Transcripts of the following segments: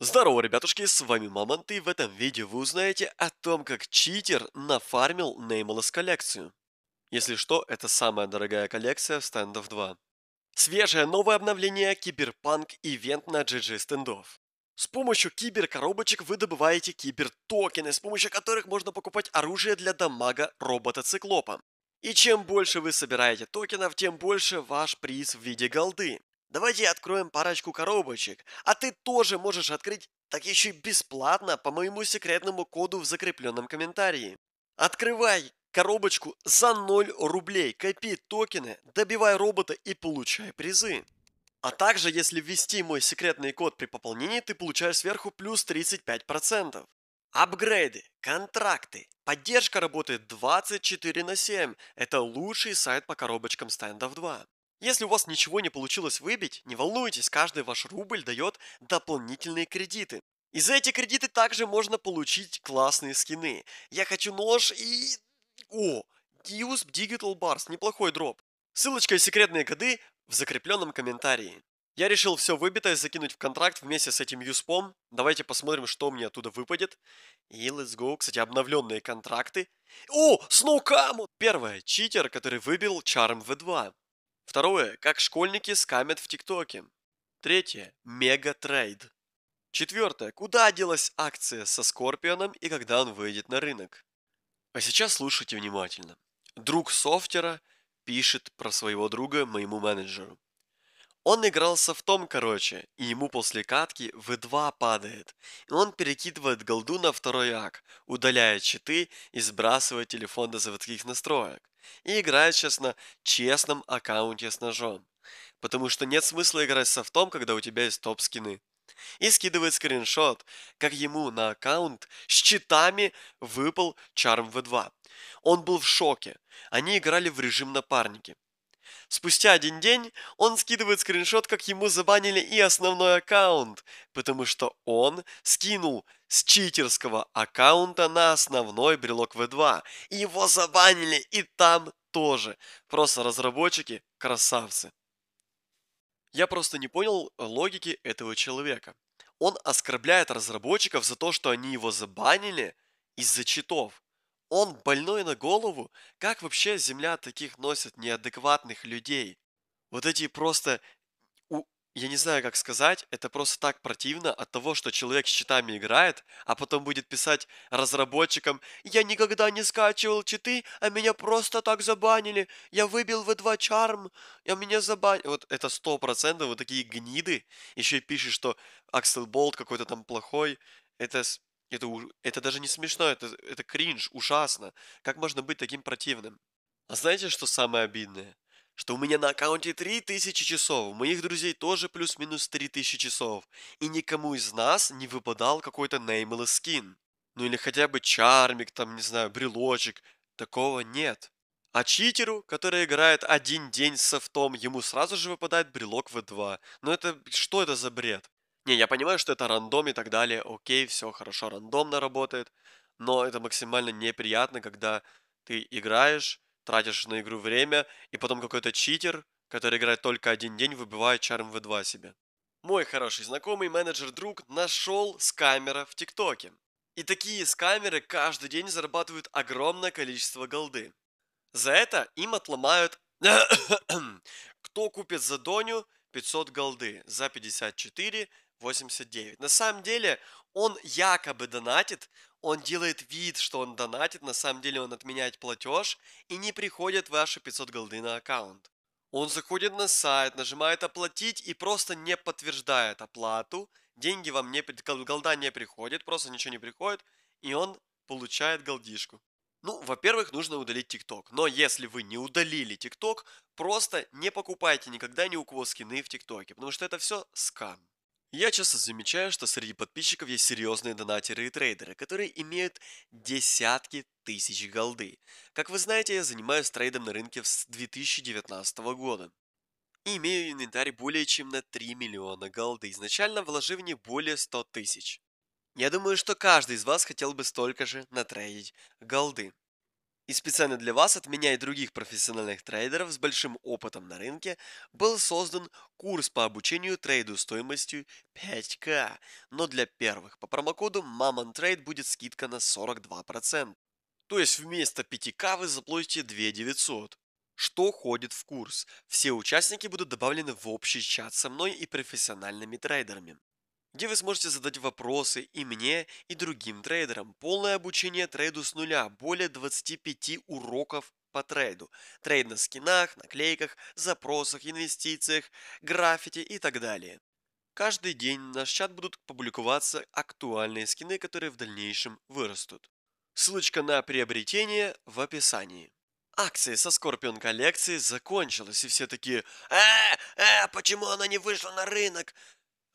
Здорово, ребятушки, с вами Мамонт, и в этом видео вы узнаете о том, как читер нафармил Nameless коллекцию. Если что, это самая дорогая коллекция в стендов 2. Свежее новое обновление Киберпанк Ивент на GG стендов. С помощью киберкоробочек вы добываете кибертокены, с помощью которых можно покупать оружие для дамага робота-циклопа. И чем больше вы собираете токенов, тем больше ваш приз в виде голды. Давайте откроем парочку коробочек, а ты тоже можешь открыть, так еще и бесплатно, по моему секретному коду в закрепленном комментарии. Открывай коробочку за 0 рублей, копи токены, добивай робота и получай призы. А также, если ввести мой секретный код при пополнении, ты получаешь сверху плюс 35%. Апгрейды, контракты, поддержка работает 24 на 7. Это лучший сайт по коробочкам стендов 2. Если у вас ничего не получилось выбить, не волнуйтесь, каждый ваш рубль дает дополнительные кредиты. И за эти кредиты также можно получить классные скины. Я хочу нож и... О, Usb Digital Bars, неплохой дроп. Ссылочка и секретные коды в закрепленном комментарии. Я решил все выбитое закинуть в контракт вместе с этим юспом. Давайте посмотрим, что мне оттуда выпадет. И let's go. Кстати, обновленные контракты. О, Сноукаму! Первое, читер, который выбил Charm V2. Второе. Как школьники скамят в ТикТоке. Третье. Мега-трейд. Четвертое. Куда делась акция со Скорпионом и когда он выйдет на рынок? А сейчас слушайте внимательно. Друг софтера пишет про своего друга моему менеджеру. Он игрался в том, короче, и ему после катки В2 падает. И он перекидывает голду на второй ак, удаляет читы и сбрасывает телефон до заводских настроек. И играет сейчас на честном аккаунте с ножом. Потому что нет смысла играть софтом, когда у тебя есть топ-скины. И скидывает скриншот, как ему на аккаунт с читами выпал Charm V2. Он был в шоке. Они играли в режим напарники. Спустя один день он скидывает скриншот, как ему забанили и основной аккаунт, потому что он скинул с читерского аккаунта на основной брелок V2. И его забанили и там тоже. Просто разработчики красавцы. Я просто не понял логики этого человека. Он оскорбляет разработчиков за то, что они его забанили из-за читов. Он больной на голову? Как вообще земля таких носит неадекватных людей? Вот эти просто... Я не знаю, как сказать, это просто так противно от того, что человек с читами играет, а потом будет писать разработчикам «Я никогда не скачивал читы, а меня просто так забанили! Я выбил в два чарм, а меня забанили!» Вот это сто процентов вот такие гниды. Еще и пишет, что Аксел Болт какой-то там плохой. Это это, это даже не смешно, это, это кринж, ужасно. Как можно быть таким противным? А знаете, что самое обидное? Что у меня на аккаунте 3000 часов, у моих друзей тоже плюс-минус 3000 часов, и никому из нас не выпадал какой-то неймл скин. Ну или хотя бы чармик, там, не знаю, брелочек. Такого нет. А читеру, который играет один день с софтом, ему сразу же выпадает брелок в 2 Но ну это, что это за бред? Не, я понимаю, что это рандом и так далее. Окей, все хорошо, рандомно работает. Но это максимально неприятно, когда ты играешь, тратишь на игру время, и потом какой-то читер, который играет только один день, выбивает чарм в 2 себе. Мой хороший знакомый менеджер-друг нашел скамера в ТикТоке. И такие скамеры каждый день зарабатывают огромное количество голды. За это им отломают... Кто купит за Доню 500 голды за 54, 89. На самом деле он якобы донатит, он делает вид, что он донатит, на самом деле он отменяет платеж и не приходит ваши 500 голды на аккаунт. Он заходит на сайт, нажимает «Оплатить» и просто не подтверждает оплату. Деньги вам не... Голда не приходит, просто ничего не приходит. И он получает голдишку. Ну, во-первых, нужно удалить ТикТок. Но если вы не удалили ТикТок, просто не покупайте никогда ни у кого скины в ТикТоке, потому что это все скам. Я часто замечаю, что среди подписчиков есть серьезные донатеры и трейдеры, которые имеют десятки тысяч голды. Как вы знаете, я занимаюсь трейдом на рынке с 2019 года. И имею инвентарь более чем на 3 миллиона голды, изначально вложив в них более 100 тысяч. Я думаю, что каждый из вас хотел бы столько же натрейдить голды. И специально для вас, от меня и других профессиональных трейдеров с большим опытом на рынке, был создан курс по обучению трейду стоимостью 5К. Но для первых по промокоду MAMONTRADE будет скидка на 42%. То есть вместо 5К вы заплатите 2900. Что ходит в курс? Все участники будут добавлены в общий чат со мной и профессиональными трейдерами где вы сможете задать вопросы и мне, и другим трейдерам. Полное обучение трейду с нуля, более 25 уроков по трейду. Трейд на скинах, наклейках, запросах, инвестициях, граффити и так далее. Каждый день на наш чат будут публиковаться актуальные скины, которые в дальнейшем вырастут. Ссылочка на приобретение в описании. Акции со Скорпион коллекции закончилась, и все такие «Э, э, почему она не вышла на рынок?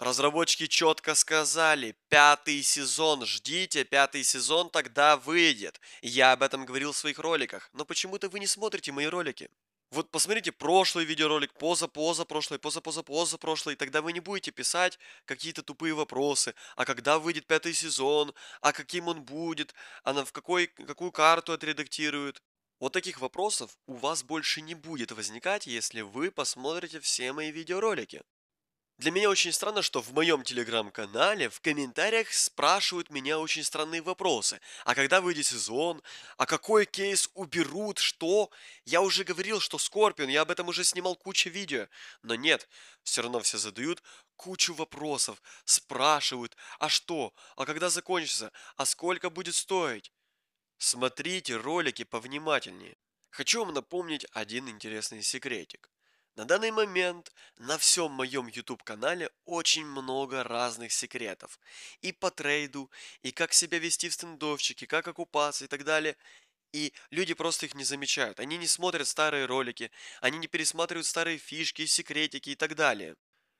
Разработчики четко сказали, пятый сезон, ждите, пятый сезон тогда выйдет. Я об этом говорил в своих роликах, но почему-то вы не смотрите мои ролики. Вот посмотрите прошлый видеоролик, поза, поза, прошлый, поза, поза, поза, прошлый. Тогда вы не будете писать какие-то тупые вопросы. А когда выйдет пятый сезон? А каким он будет? А на в какой, какую карту отредактируют? Вот таких вопросов у вас больше не будет возникать, если вы посмотрите все мои видеоролики. Для меня очень странно, что в моем телеграм-канале в комментариях спрашивают меня очень странные вопросы. А когда выйдет сезон? А какой кейс уберут? Что? Я уже говорил, что Скорпион, я об этом уже снимал кучу видео. Но нет, все равно все задают кучу вопросов, спрашивают, а что? А когда закончится? А сколько будет стоить? Смотрите ролики повнимательнее. Хочу вам напомнить один интересный секретик. На данный момент на всем моем YouTube-канале очень много разных секретов. И по трейду, и как себя вести в стендовчике, как окупаться и так далее. И люди просто их не замечают. Они не смотрят старые ролики, они не пересматривают старые фишки, секретики и так далее.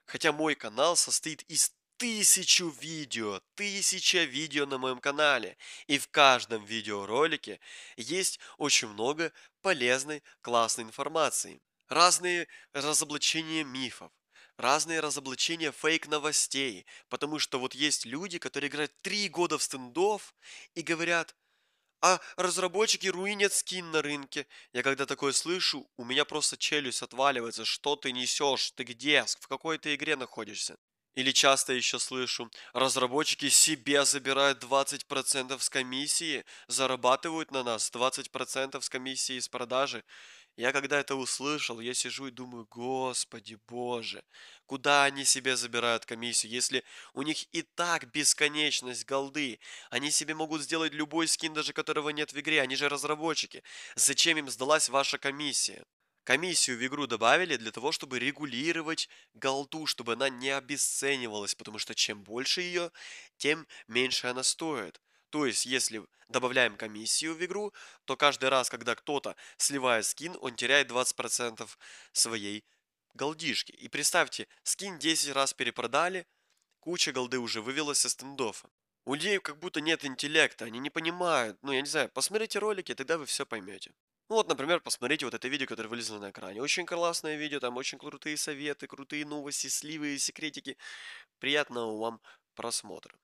Хотя мой канал состоит из тысячу видео, тысяча видео на моем канале. И в каждом видеоролике есть очень много полезной, классной информации разные разоблачения мифов, разные разоблачения фейк-новостей, потому что вот есть люди, которые играют три года в стендов и говорят, а разработчики руинят скин на рынке. Я когда такое слышу, у меня просто челюсть отваливается, что ты несешь, ты где, в какой ты игре находишься. Или часто еще слышу, разработчики себе забирают 20% с комиссии, зарабатывают на нас 20% с комиссии с продажи. Я когда это услышал, я сижу и думаю, господи боже, куда они себе забирают комиссию, если у них и так бесконечность голды. Они себе могут сделать любой скин, даже которого нет в игре, они же разработчики. Зачем им сдалась ваша комиссия? Комиссию в игру добавили для того, чтобы регулировать голду, чтобы она не обесценивалась, потому что чем больше ее, тем меньше она стоит. То есть, если добавляем комиссию в игру, то каждый раз, когда кто-то сливает скин, он теряет 20% своей голдишки. И представьте, скин 10 раз перепродали, куча голды уже вывелась со стендофа. У людей как будто нет интеллекта, они не понимают. Ну, я не знаю, посмотрите ролики, тогда вы все поймете. Ну вот, например, посмотрите вот это видео, которое вылезло на экране. Очень классное видео, там очень крутые советы, крутые новости, сливы и секретики. Приятного вам просмотра.